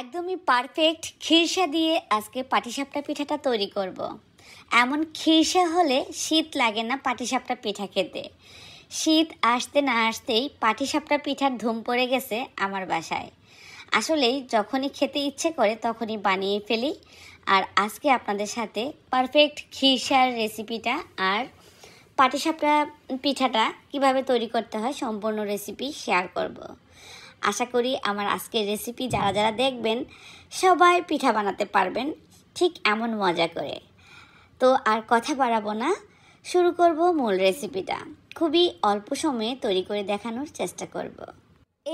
একদমই পারফেক্ট খিরসা দিয়ে আজকে পাটিসাপটা পিঠাটা তৈরি করব। এমন খিরসা হলে শীত লাগে না পাটিসাপটা পিঠা খেতে শীত আসতে না আসতেই পাটিসাপটা পিঠার ধুম পড়ে গেছে আমার বাসায় আসলেই যখনই খেতে ইচ্ছে করে তখনই বানিয়ে ফেলি আর আজকে আপনাদের সাথে পারফেক্ট খিরসার রেসিপিটা আর পাটিসাপটা পিঠাটা কিভাবে তৈরি করতে হয় সম্পূর্ণ রেসিপি শেয়ার করব। আশা করি আমার আজকের রেসিপি যারা যারা দেখবেন সবাই পিঠা বানাতে পারবেন ঠিক এমন মজা করে তো আর কথা বাড়াবো না শুরু করব মূল রেসিপিটা খুবই অল্প সময়ে তৈরি করে দেখানোর চেষ্টা করব।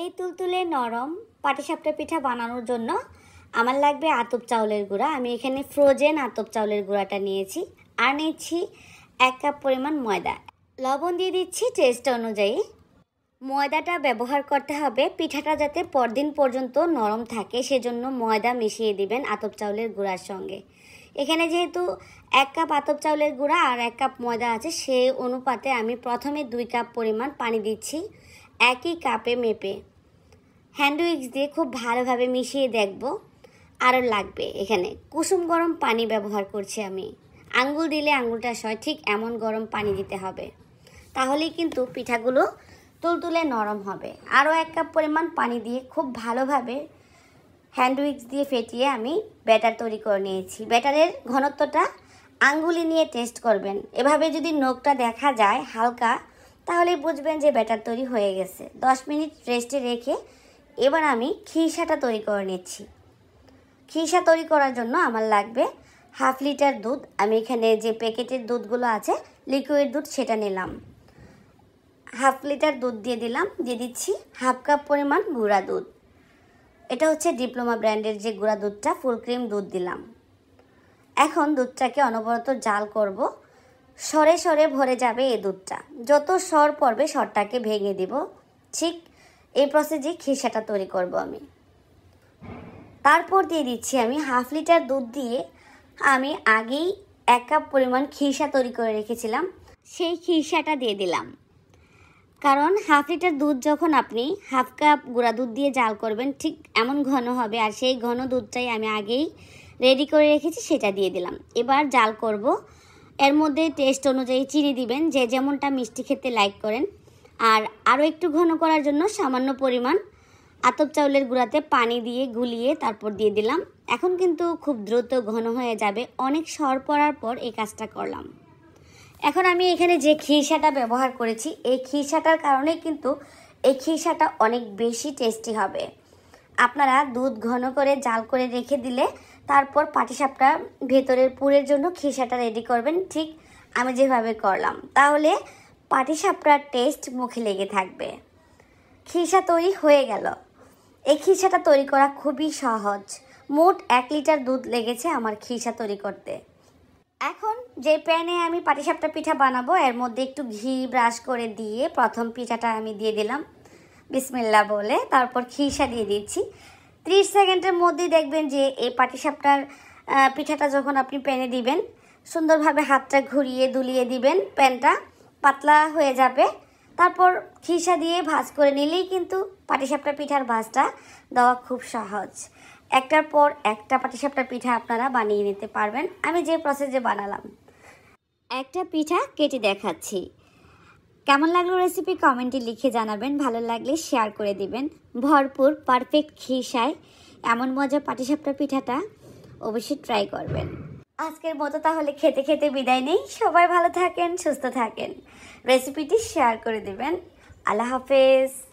এই তুলতুলে নরম পাটিসাপটা পিঠা বানানোর জন্য আমার লাগবে আতপ চাউলের গুঁড়া আমি এখানে ফ্রোজেন আতপ চাউলের গুঁড়াটা নিয়েছি আর নিয়েছি এক কাপ পরিমাণ ময়দা লবণ দিয়ে দিচ্ছি টেস্ট অনুযায়ী ময়দাটা ব্যবহার করতে হবে পিঠাটা যাতে পরদিন পর্যন্ত নরম থাকে সেজন্য ময়দা মিশিয়ে দিবেন আতপ চাউলের গুঁড়ার সঙ্গে এখানে যেহেতু এক কাপ আতপ চাউলের গুঁড়া আর এক কাপ ময়দা আছে সেই অনুপাতে আমি প্রথমে দুই কাপ পরিমাণ পানি দিচ্ছি একই কাপে মেপে হ্যান্ড উইক্স দিয়ে খুব ভালোভাবে মিশিয়ে দেখব আরও লাগবে এখানে কুসুম গরম পানি ব্যবহার করছি আমি আঙ্গুল দিলে আঙ্গুলটা সয় ঠিক এমন গরম পানি দিতে হবে তাহলেই কিন্তু পিঠাগুলো তুলতুলে নরম হবে আরও এক কাপ পরিমাণ পানি দিয়ে খুব ভালোভাবে হ্যান্ড উইক্স দিয়ে ফেটিয়ে আমি ব্যাটার তৈরি করে নিয়েছি ব্যাটারের ঘনত্বটা আঙ্গুলি নিয়ে টেস্ট করবেন এভাবে যদি নখটা দেখা যায় হালকা তাহলে বুঝবেন যে ব্যাটার তৈরি হয়ে গেছে দশ মিনিট রেস্টে রেখে এবার আমি খিসাটা তৈরি করে নিচ্ছি খিসা তৈরি করার জন্য আমার লাগবে হাফ লিটার দুধ আমি এখানে যে প্যাকেটের দুধগুলো আছে লিকুইড দুধ সেটা নিলাম হাফ লিটার দুধ দিয়ে দিলাম দিয়ে দিচ্ছি হাফ কাপ পরিমাণ গুঁড়া দুধ এটা হচ্ছে ডিপ্লোমা ব্র্যান্ডের যে গুঁড়া দুধটা ফুল ক্রিম দুধ দিলাম এখন দুধটাকে অনবরত জাল করব সরে সরে ভরে যাবে এ দুধটা যত সর পড়বে সরটাকে ভেঙে দিব ঠিক এই প্রসেসে খিসাটা তৈরি করব আমি তারপর দিয়ে দিচ্ছি আমি হাফ লিটার দুধ দিয়ে আমি আগেই এক কাপ পরিমাণ খিসা তৈরি করে রেখেছিলাম সেই খিসাটা দিয়ে দিলাম কারণ হাফ লিটার দুধ যখন আপনি হাফ কাপ গুঁড়া দুধ দিয়ে জাল করবেন ঠিক এমন ঘন হবে আর সেই ঘন দুধটাই আমি আগেই রেডি করে রেখেছি সেটা দিয়ে দিলাম এবার জাল করব এর মধ্যে টেস্ট অনুযায়ী চিনি দিবেন যে যেমনটা মিষ্টি খেতে লাইক করেন আর আরও একটু ঘন করার জন্য সামান্য পরিমাণ আতপ চাউলের গুঁড়াতে পানি দিয়ে গুলিয়ে তারপর দিয়ে দিলাম এখন কিন্তু খুব দ্রুত ঘন হয়ে যাবে অনেক সর পড়ার পর এই কাজটা করলাম এখন আমি এখানে যে খিসাটা ব্যবহার করেছি এই খিসাটার কারণে কিন্তু এই খিসাটা অনেক বেশি টেস্টি হবে আপনারা দুধ ঘন করে জাল করে রেখে দিলে তারপর পাটিসাপটা ভেতরের পুরের জন্য খিসাটা রেডি করবেন ঠিক আমি যেভাবে করলাম তাহলে পাটিসাপটার টেস্ট মুখে লেগে থাকবে খিসা তৈরি হয়ে গেল এই খিসাটা তৈরি করা খুবই সহজ মোট এক লিটার দুধ লেগেছে আমার খিসা তৈরি করতে এখন যে প্যানে আমি পাটিসাপটা পিঠা বানাবো এর মধ্যে একটু ঘি ব্রাশ করে দিয়ে প্রথম পিঠাটা আমি দিয়ে দিলাম বিসমিল্লা বলে তারপর খিসা দিয়ে দিচ্ছি ত্রিশ সেকেন্ডের মধ্যে দেখবেন যে এই পাটিসাপটার পিঠাটা যখন আপনি প্যানে দিবেন সুন্দরভাবে হাতটা ঘুরিয়ে দুলিয়ে দিবেন প্যানটা পাতলা হয়ে যাবে তারপর খিসা দিয়ে ভাজ করে নিলেই কিন্তু পাটিসাপটা পিঠার ভাজটা দেওয়া খুব সহজ একটার পর একটা পাটিসাপটা পিঠা আপনারা বানিয়ে নিতে পারবেন আমি যে প্রসেসে বানালাম একটা পিঠা কেটে দেখাচ্ছি কেমন লাগলো রেসিপি কমেন্টে লিখে জানাবেন ভালো লাগলে শেয়ার করে দিবেন ভরপুর পারফেক্ট খিসায় এমন মজা পাটিসাপটা পিঠাটা অবশ্যই ট্রাই করবেন আজকের মতো তাহলে খেতে খেতে বিদায় নেই সবাই ভালো থাকেন সুস্থ থাকেন রেসিপিটি শেয়ার করে দেবেন আল্লাহ হাফেজ